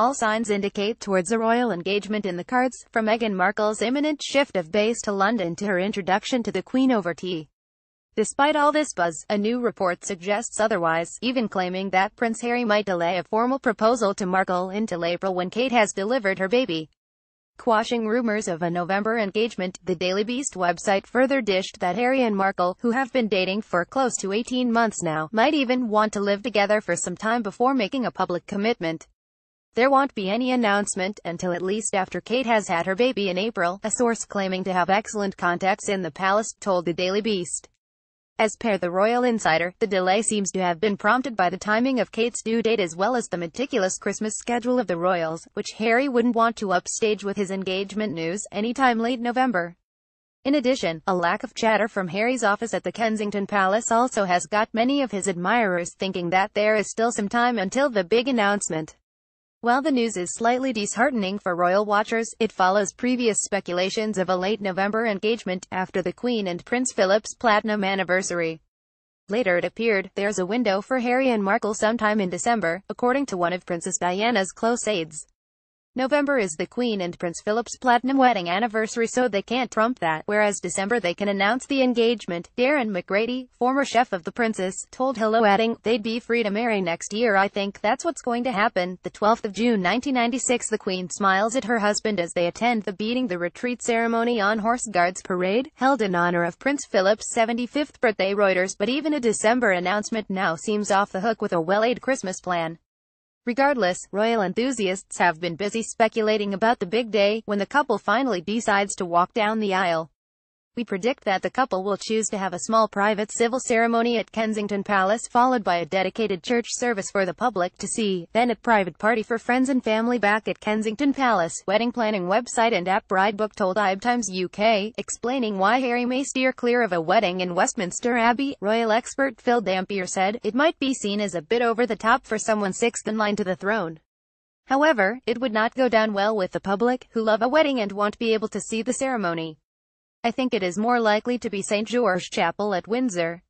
All signs indicate towards a royal engagement in the cards, from Meghan Markle's imminent shift of base to London to her introduction to the Queen over tea. Despite all this buzz, a new report suggests otherwise, even claiming that Prince Harry might delay a formal proposal to Markle until April when Kate has delivered her baby. Quashing rumors of a November engagement, the Daily Beast website further dished that Harry and Markle, who have been dating for close to 18 months now, might even want to live together for some time before making a public commitment. There won't be any announcement until at least after Kate has had her baby in April, a source claiming to have excellent contacts in the palace told the Daily Beast. As per the Royal Insider, the delay seems to have been prompted by the timing of Kate's due date as well as the meticulous Christmas schedule of the royals, which Harry wouldn't want to upstage with his engagement news anytime late November. In addition, a lack of chatter from Harry's office at the Kensington Palace also has got many of his admirers thinking that there is still some time until the big announcement. While the news is slightly disheartening for royal watchers, it follows previous speculations of a late November engagement after the Queen and Prince Philip's platinum anniversary. Later it appeared, there's a window for Harry and Markle sometime in December, according to one of Princess Diana's close aides. November is the Queen and Prince Philip's platinum wedding anniversary so they can't trump that, whereas December they can announce the engagement. Darren McGrady, former chef of the Princess, told Hello adding, they'd be free to marry next year I think that's what's going to happen. The 12th of June 1996 the Queen smiles at her husband as they attend the Beating the Retreat ceremony on Horse Guards Parade, held in honor of Prince Philip's 75th birthday Reuters, but even a December announcement now seems off the hook with a well-aid Christmas plan. Regardless, royal enthusiasts have been busy speculating about the big day when the couple finally decides to walk down the aisle. We predict that the couple will choose to have a small private civil ceremony at Kensington Palace followed by a dedicated church service for the public to see, then a private party for friends and family back at Kensington Palace. Wedding planning website and app Bridebook told Ibe Times UK, explaining why Harry may steer clear of a wedding in Westminster Abbey. Royal expert Phil Dampier said, it might be seen as a bit over the top for someone sixth in line to the throne. However, it would not go down well with the public, who love a wedding and won't be able to see the ceremony. I think it is more likely to be St. George Chapel at Windsor.